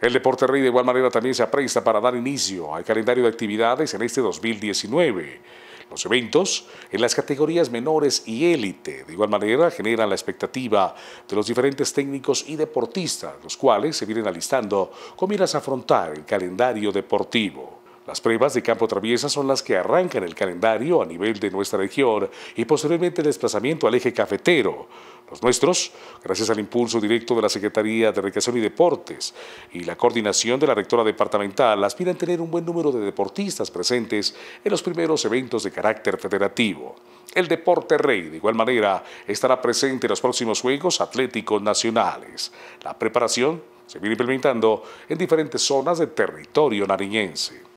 El Deporte Rey de igual manera también se apresta para dar inicio al calendario de actividades en este 2019. Los eventos en las categorías menores y élite de igual manera generan la expectativa de los diferentes técnicos y deportistas, los cuales se vienen alistando con miras a afrontar el calendario deportivo. Las pruebas de campo traviesa son las que arrancan el calendario a nivel de nuestra región y posiblemente el desplazamiento al eje cafetero. Los nuestros, gracias al impulso directo de la Secretaría de Recreación y Deportes y la coordinación de la rectora departamental, aspiran a tener un buen número de deportistas presentes en los primeros eventos de carácter federativo. El deporte rey, de igual manera, estará presente en los próximos Juegos Atléticos Nacionales. La preparación se viene implementando en diferentes zonas del territorio nariñense.